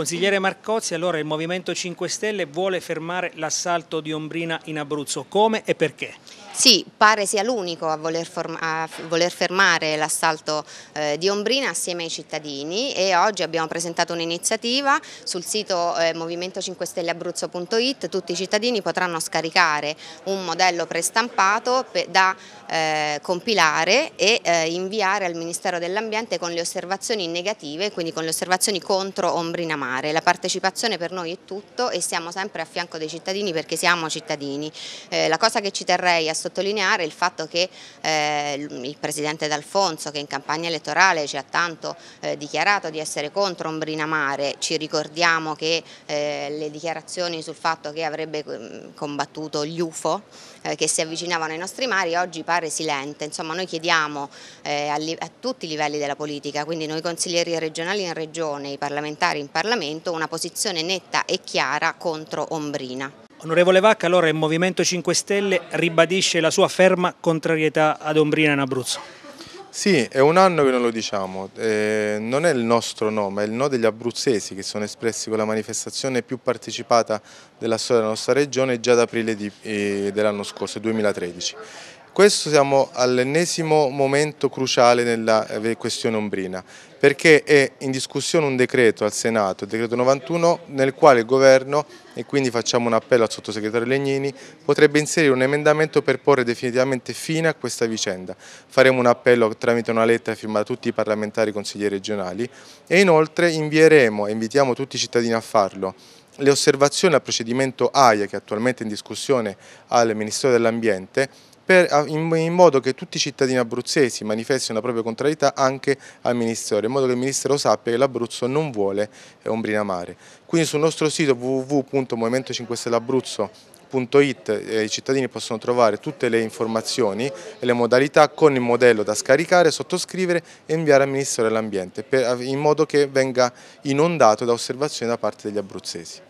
Consigliere Marcozzi, allora il Movimento 5 Stelle vuole fermare l'assalto di Ombrina in Abruzzo, come e perché? Sì, pare sia l'unico a, a, voler fermare l'assalto eh, di Ombrina assieme ai cittadini e oggi abbiamo presentato un'iniziativa sul sito eh, movimento5stelleabruzzo.it, tutti i cittadini potranno scaricare un modello prestampato da eh, compilare e eh, inviare al Ministero dell'Ambiente con le osservazioni negative, quindi con le osservazioni contro Ombrina Mare mare. La partecipazione per noi è tutto e siamo sempre a fianco dei cittadini perché siamo cittadini. Eh, la cosa che ci terrei a sottolineare è il fatto che eh, il Presidente D'Alfonso, che in campagna elettorale ci ha tanto eh, dichiarato di essere contro Ombrina Mare, ci ricordiamo che eh, le dichiarazioni sul fatto che avrebbe mm, combattuto gli UFO eh, che si avvicinavano ai nostri mari oggi pare silente. Insomma noi chiediamo eh, a, a tutti i livelli della politica, quindi noi consiglieri regionali in regione, i parlamentari in Parlamento, Parlamento una posizione netta e chiara contro Ombrina. Onorevole Vacca, allora il Movimento 5 Stelle ribadisce la sua ferma contrarietà ad Ombrina in Abruzzo. Sì, è un anno che non lo diciamo, eh, non è il nostro no, ma è il no degli abruzzesi che sono espressi con la manifestazione più partecipata della storia della nostra regione già da aprile eh, dell'anno scorso, 2013. Questo siamo all'ennesimo momento cruciale nella eh, questione ombrina, perché è in discussione un decreto al Senato, il decreto 91, nel quale il Governo, e quindi facciamo un appello al sottosegretario Legnini, potrebbe inserire un emendamento per porre definitivamente fine a questa vicenda. Faremo un appello tramite una lettera firmata da tutti i parlamentari e consiglieri regionali e inoltre invieremo e invitiamo tutti i cittadini a farlo le osservazioni al procedimento AIA che è attualmente è in discussione al Ministero dell'Ambiente per, in, in, modo che tutti i cittadini abruzzesi manifestino la propria contrarietà anche al Ministero, in modo che il Ministero sappia che l'Abruzzo non vuole eh, Ombrina Mare. Quindi sul nostro sito www.movimento5stelleabruzzo eh, i cittadini possono trovare tutte le informazioni e le modalità con il modello da scaricare, sottoscrivere e inviare al Ministero dell'Ambiente in modo che venga inondato da osservazioni da parte degli abruzzesi.